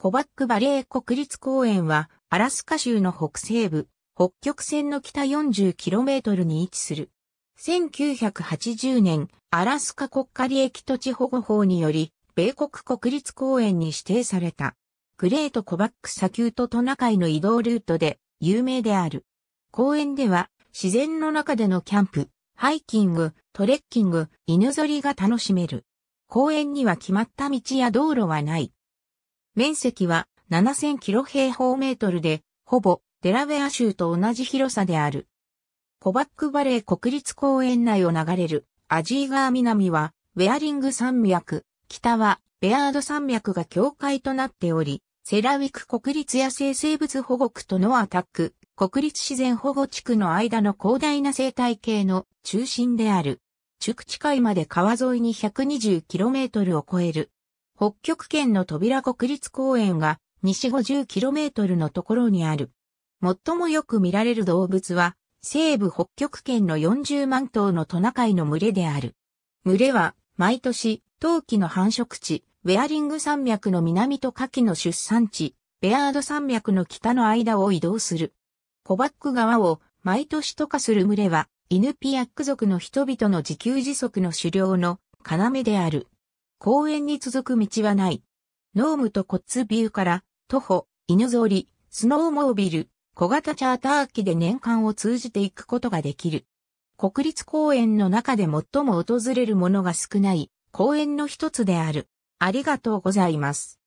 コバックバレー国立公園は、アラスカ州の北西部、北極線の北 40km に位置する。1980年、アラスカ国家利益土地保護法により、米国国立公園に指定された。グレートコバック砂丘とトナカイの移動ルートで有名である。公園では、自然の中でのキャンプ、ハイキング、トレッキング、犬ぞりが楽しめる。公園には決まった道や道路はない。面積は7000キロ平方メートルで、ほぼデラウェア州と同じ広さである。コバックバレー国立公園内を流れるアジー川南はウェアリング山脈、北はベアード山脈が境界となっており、セラウィク国立野生生物保護区とノアタック国立自然保護地区の間の広大な生態系の中心である。区地海まで川沿いに 120km を超える北極圏の扉国立公園が西 50km のところにある。最もよく見られる動物は、西部北極圏の40万頭のトナカイの群れである。群れは、毎年、冬季の繁殖地、ウェアリング山脈の南と夏季の出産地、ベアード山脈の北の間を移動する。コバック川を毎年渡過する群れは、イヌピアック族の人々の自給自足の狩猟の要である。公園に続く道はない。ノームとコッツビューから、徒歩、犬ぞり、スノーモービル、小型チャーター機で年間を通じていくことができる。国立公園の中で最も訪れるものが少ない公園の一つである。ありがとうございます。